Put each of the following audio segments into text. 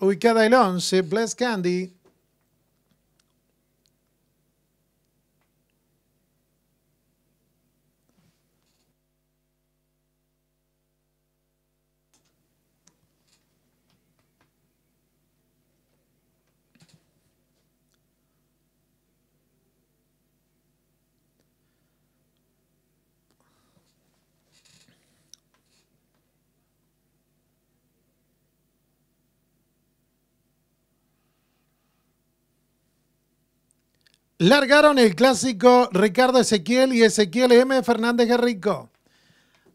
ubicada en 11, Bless Candy, Largaron el clásico Ricardo Ezequiel y Ezequiel M. Fernández Garrico.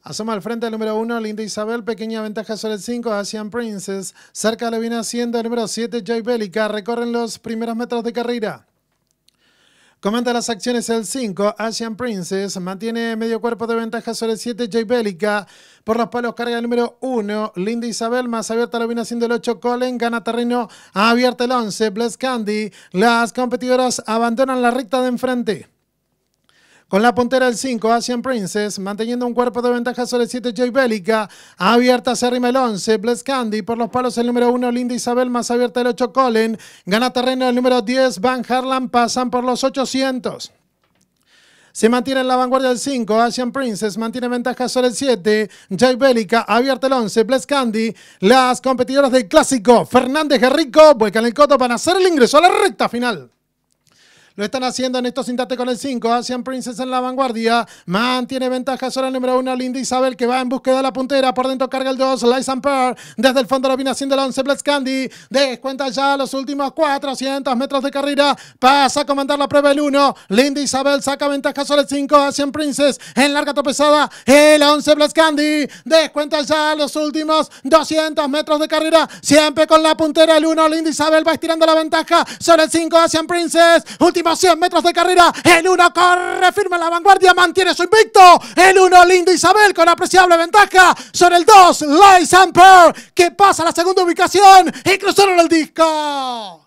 Asoma al frente el número uno Linda Isabel, pequeña ventaja sobre el 5, Asian Princess. Cerca le viene haciendo el número 7, Jay Bellica, Recorren los primeros metros de carrera. Comenta las acciones el 5, Asian Princess mantiene medio cuerpo de ventaja sobre el 7, J Bélica. Por los palos carga el número 1, Linda Isabel, más abierta lo viene haciendo el 8, Colin, gana terreno, abierta el 11, Bless Candy. Las competidoras abandonan la recta de enfrente. Con la puntera del 5, Asian Princess, manteniendo un cuerpo de ventaja sobre el 7, Jay Bélica. Abierta se arrima el 11, Bless Candy. Por los palos el número 1, Linda Isabel, más abierta el 8, Colin. Gana terreno el número 10, Van Harlan. Pasan por los 800. Se mantiene en la vanguardia el 5, Asian Princess mantiene ventaja sobre el 7, Jay Bélica, abierta el 11, Bless Candy. Las competidoras del clásico, Fernández Garrico, vuelcan el coto para hacer el ingreso a la recta final. Lo están haciendo en estos instantes con el 5. Asian Princess en la vanguardia. Mantiene ventaja sobre el número 1. Linda Isabel que va en búsqueda de la puntera. Por dentro carga el 2. Lysan Pearl Desde el fondo lo viene haciendo el 11. Black Candy. Descuenta ya los últimos 400 metros de carrera. Pasa a comandar la prueba el 1. Linda Isabel saca ventaja sobre el 5. Asian Princess en larga tropezada. El 11. Black Candy. Descuenta ya los últimos 200 metros de carrera. Siempre con la puntera el 1. Linda Isabel va estirando la ventaja sobre el 5. Asian Princess. 100 metros de carrera. El 1 corre firme la vanguardia, mantiene su invicto. El 1 lindo Isabel con apreciable ventaja sobre el 2 Lai Amper que pasa a la segunda ubicación y cruzaron el disco.